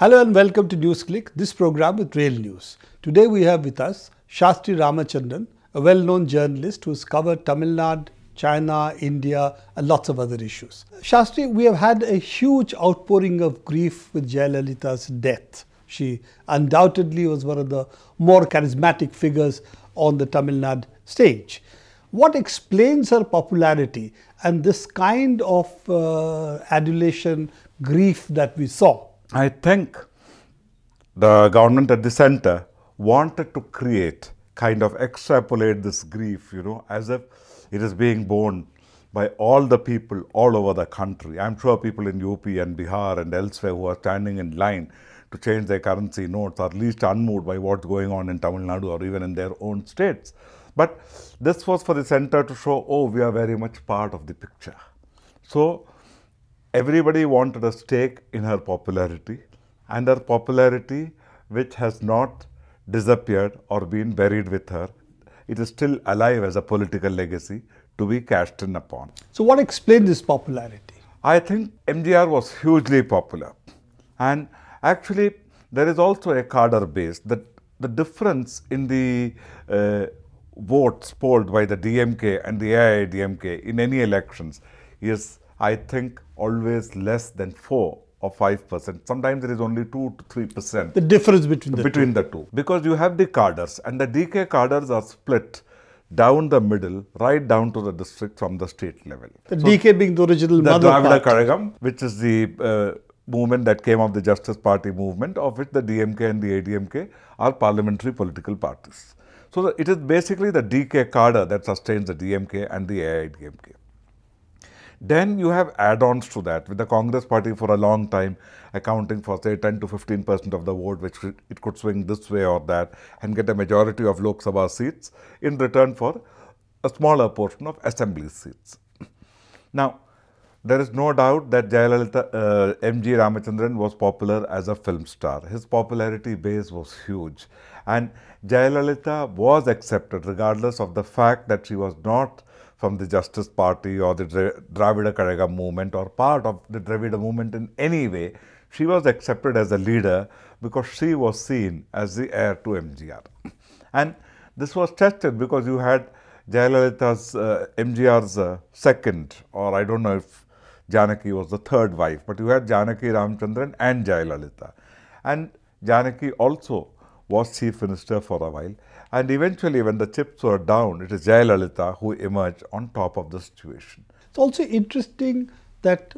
Hello and welcome to NewsClick, this program with Rail News. Today we have with us Shastri Ramachandran, a well-known journalist who's covered Tamil Nadu, China, India and lots of other issues. Shastri, we have had a huge outpouring of grief with Jayalalitha's death. She undoubtedly was one of the more charismatic figures on the Tamil Nadu stage. What explains her popularity and this kind of uh, adulation, grief that we saw? I think the government at the center wanted to create, kind of extrapolate this grief, you know, as if it is being borne by all the people all over the country. I'm sure people in UP and Bihar and elsewhere who are standing in line to change their currency notes are least unmoved by what's going on in Tamil Nadu or even in their own states. But this was for the center to show, oh, we are very much part of the picture. So everybody wanted a stake in her popularity and her popularity which has not disappeared or been buried with her. It is still alive as a political legacy to be cashed in upon. So what explained this popularity? I think MGR was hugely popular and actually there is also a cadre base that the difference in the uh, votes polled by the DMK and the AIDMK in any elections is I think always less than 4 or 5%. Sometimes it is only 2 to 3%. The difference between the, between two. the two. Because you have the carders and the DK carders are split down the middle, right down to the district from the state level. The so DK being the original the mother Dravida Karagam, which is the uh, movement that came of the Justice Party movement, of which the DMK and the ADMK are parliamentary political parties. So it is basically the DK cadre that sustains the DMK and the AIDMK. Then you have add-ons to that with the Congress party for a long time accounting for say 10 to 15 percent of the vote which it could swing this way or that and get a majority of Lok Sabha seats in return for a smaller portion of assembly seats. Now there is no doubt that Jayalalitha, uh, M.G. Ramachandran was popular as a film star. His popularity base was huge. And Jayalalitha was accepted regardless of the fact that she was not from the Justice Party or the Dravida Karega movement or part of the Dravida movement in any way. She was accepted as a leader because she was seen as the heir to MGR. And this was tested because you had Jayalalitha's uh, MGR's uh, second or I don't know if Janaki was the third wife, but you had Janaki Ramchandran and Jayalalitha. And Janaki also was chief minister for a while. And eventually, when the chips were down, it is Jayalalitha who emerged on top of the situation. It's also interesting that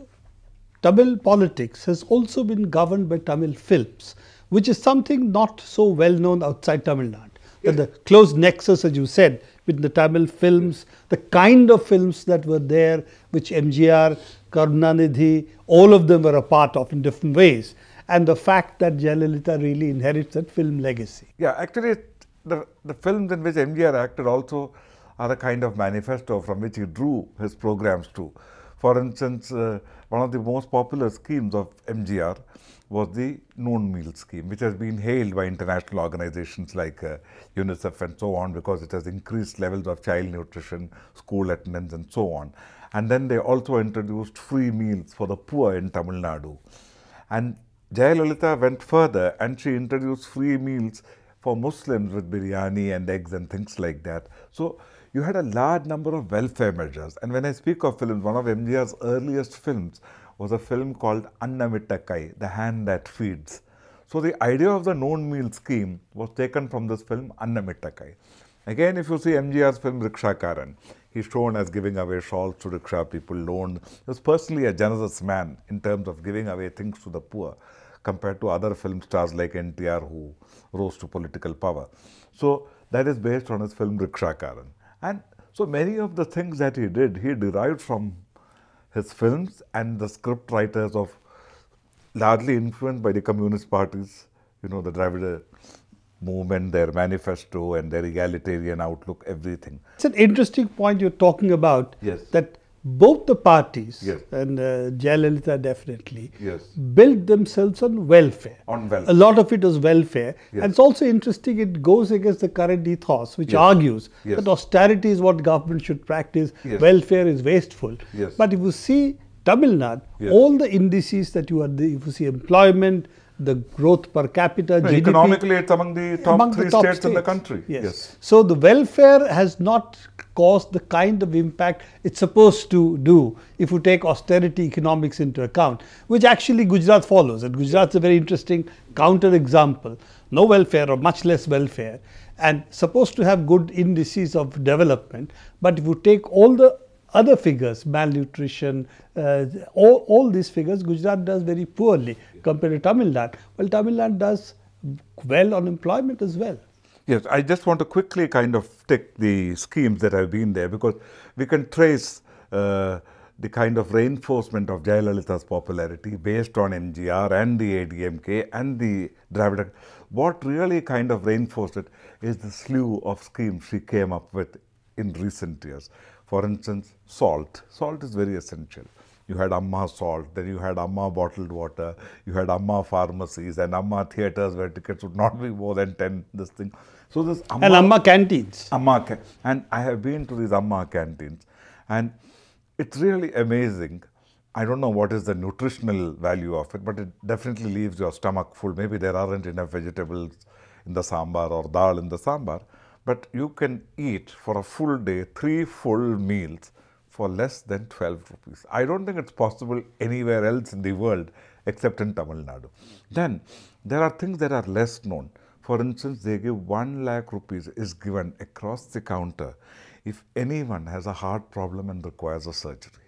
Tamil politics has also been governed by Tamil films, which is something not so well known outside Tamil Nadu. Yes. the close nexus, as you said, with the Tamil films, the kind of films that were there, which MGR, Karunanidhi, all of them were a part of in different ways. And the fact that Jayalalitha really inherits that film legacy. Yeah, actually, the, the films in which MGR acted also are a kind of manifesto from which he drew his programs to. For instance, uh, one of the most popular schemes of MGR was the noon meal scheme, which has been hailed by international organizations like uh, UNICEF and so on because it has increased levels of child nutrition, school attendance, and so on. And then they also introduced free meals for the poor in Tamil Nadu. And Jayalalitha went further and she introduced free meals for Muslims with biryani and eggs and things like that. So you had a large number of welfare measures. And when I speak of films, one of MGR's earliest films was a film called Annamittakai, The Hand That Feeds. So the idea of the known meal scheme was taken from this film Annamittakai. Again, if you see MGR's film Rikshakaran, he's shown as giving away shawls to rickshaw people, loaned. He was personally a generous man in terms of giving away things to the poor compared to other film stars like NTR who rose to political power. So that is based on his film Rikshakaran. And so many of the things that he did, he derived from his films and the script writers of largely influenced by the communist parties, you know, the Dravida movement, their manifesto and their egalitarian outlook, everything. It's an interesting point you're talking about. Yes. That both the parties yes. and uh, definitely yes. built themselves on welfare. On welfare. A lot of it was welfare. Yes. And it's also interesting, it goes against the current ethos which argues that austerity is what government should practice, welfare is wasteful. But if you see Tamil Nadu, all the indices that you are, if you see employment, the growth per capita. Well, GDP, economically, it's among the top among three the top states, states, in the country. Yes. yes. So the welfare has not caused the kind of impact it's supposed to do if you take austerity economics into account, which actually Gujarat follows. And Gujarat's a very interesting counter example: No welfare or much less welfare and supposed to have good indices of development. But if you take all the other figures, malnutrition, uh, all, all these figures, Gujarat does very poorly compared to Tamil Nadu. Well, Tamil Nadu does well on employment as well. Yes, I just want to quickly kind of take the schemes that have been there because we can trace uh, the kind of reinforcement of Jayalalitha's popularity based on MGR and the ADMK and the Dravida. What really kind of reinforced it is the slew of schemes she came up with in recent years. For instance, salt. Salt is very essential you had Amma Salt, then you had Amma Bottled Water, you had Amma Pharmacies and Amma Theatres where tickets would not be more than 10, this thing. So this Amma, And Amma Canteens. Amma, can and I have been to these Amma Canteens and it's really amazing. I don't know what is the nutritional value of it, but it definitely leaves your stomach full. Maybe there aren't enough vegetables in the sambar or dal in the sambar, but you can eat for a full day three full meals for less than 12 rupees. I don't think it's possible anywhere else in the world except in Tamil Nadu. Then there are things that are less known. For instance, they give 1 lakh rupees is given across the counter if anyone has a heart problem and requires a surgery.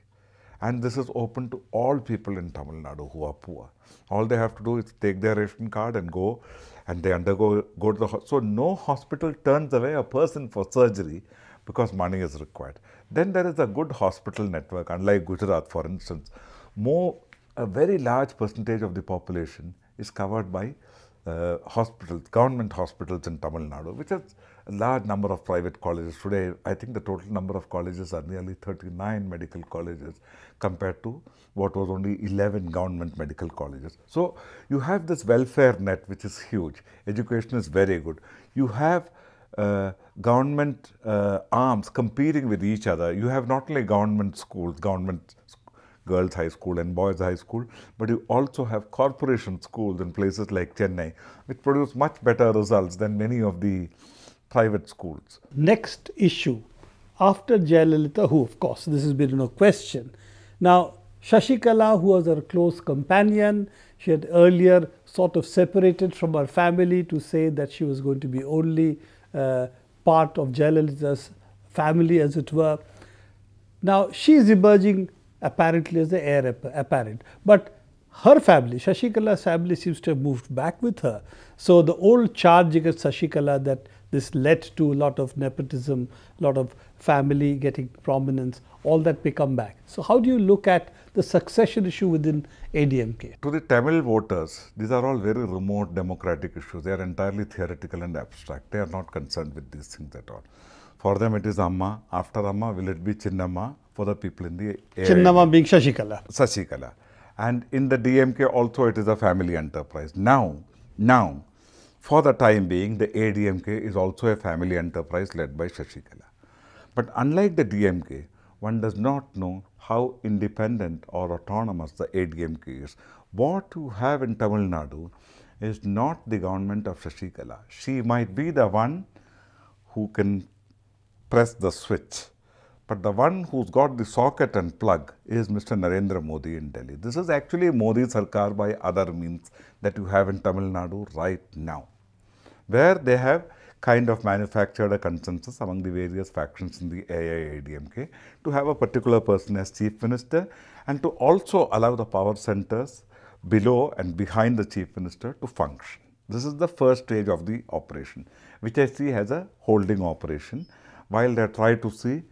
And this is open to all people in Tamil Nadu who are poor. All they have to do is take their ration card and go and they undergo, go to the hospital. So no hospital turns away a person for surgery because money is required. Then there is a good hospital network, unlike Gujarat, for instance. More, a very large percentage of the population is covered by uh, hospitals, government hospitals in Tamil Nadu, which has a large number of private colleges. Today, I think the total number of colleges are nearly 39 medical colleges compared to what was only 11 government medical colleges. So, you have this welfare net which is huge. Education is very good. You have uh, government uh, arms competing with each other. You have not only government schools, government girls' high school and boys' high school, but you also have corporation schools in places like Chennai, which produce much better results than many of the private schools. Next issue, after Jayalalitha, who of course, this has been no question. Now, Shashikala, who was her close companion, she had earlier sort of separated from her family to say that she was going to be only uh, part of Jayalalitha's family as it were. Now she is emerging apparently as the heir apparent, but her family, Shashikala's family seems to have moved back with her. So the old charge against Shashikala that this led to a lot of nepotism, a lot of family getting prominence, all that may come back. So how do you look at the succession issue within ADMK? To the Tamil voters, these are all very remote democratic issues. They are entirely theoretical and abstract. They are not concerned with these things at all. For them, it is Amma. After Amma, will it be Chinnamma? for the people in the AID. Chinnama being Shashikala. Shashikala. And in the DMK also, it is a family enterprise. Now, now, for the time being, the ADMK is also a family enterprise led by Shashikala. But unlike the DMK, one does not know how independent or autonomous the ADMK is. What you have in Tamil Nadu is not the government of Shashikala. She might be the one who can press the switch. But the one who's got the socket and plug is Mr. Narendra Modi in Delhi. This is actually Modi Sarkar by other means that you have in Tamil Nadu right now where they have kind of manufactured a consensus among the various factions in the AIADMK to have a particular person as chief minister and to also allow the power centers below and behind the chief minister to function. This is the first stage of the operation, which I see as a holding operation, while they try to see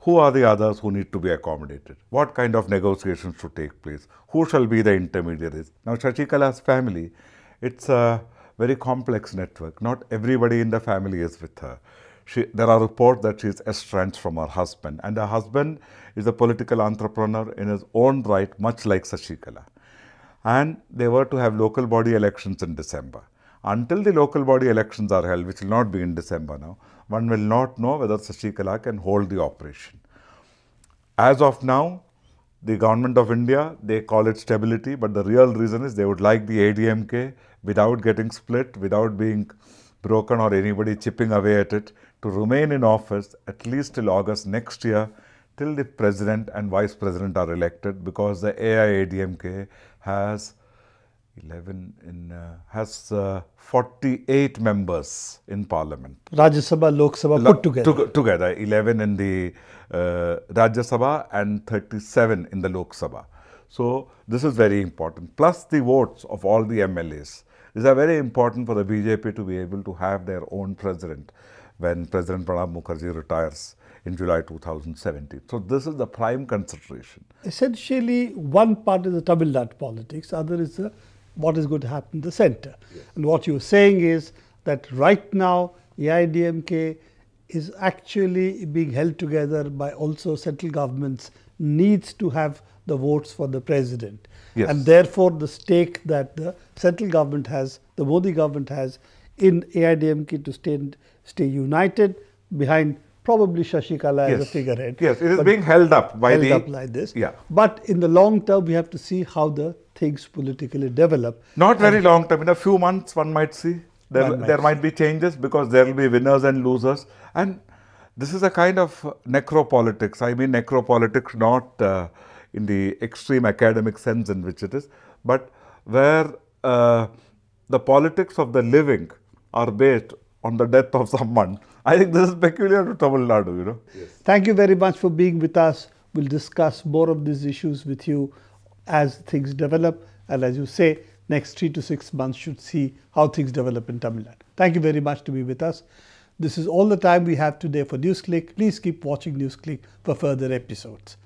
who are the others who need to be accommodated, what kind of negotiations should take place, who shall be the intermediaries. Now, Shashikala's family, it's a very complex network. Not everybody in the family is with her. She, there are reports that she is estranged from her husband. And her husband is a political entrepreneur in his own right, much like Sashikala. And they were to have local body elections in December. Until the local body elections are held, which will not be in December now, one will not know whether Sashikala can hold the operation. As of now, the government of India, they call it stability, but the real reason is they would like the ADMK without getting split, without being broken or anybody chipping away at it, to remain in office at least till August next year, till the president and vice president are elected, because the AIADMK has 11 in uh, has uh, 48 members in parliament rajya sabha lok sabha La put together to together 11 in the uh, rajya sabha and 37 in the lok sabha so this is very important plus the votes of all the mlas these are very important for the bjp to be able to have their own president when president pranab mukherjee retires in July 2017. So this is the prime consideration. Essentially, one part is the Tamil Nadu politics, other is the what is going to happen in the center. Yes. And what you're saying is that right now AIDMK is actually being held together by also central governments needs to have the votes for the president. Yes. And therefore, the stake that the central government has, the Modi government has in AIDMK to stay, stay united behind probably Shashikala yes. as a figurehead. Yes, it is being held up by held the... up like this. Yeah. But in the long term, we have to see how the things politically develop. Not very and long term, in a few months one might see. There, might there see. might be changes because there will be winners and losers. And this is a kind of necropolitics. I mean necropolitics not uh, in the extreme academic sense in which it is, but where uh, the politics of the living are based on the death of someone. I think this is peculiar to Tamil Nadu, you know. Yes. Thank you very much for being with us. We'll discuss more of these issues with you as things develop and as you say next 3 to 6 months should see how things develop in Tamil Nadu. Thank you very much to be with us. This is all the time we have today for NewsClick. Please keep watching NewsClick for further episodes.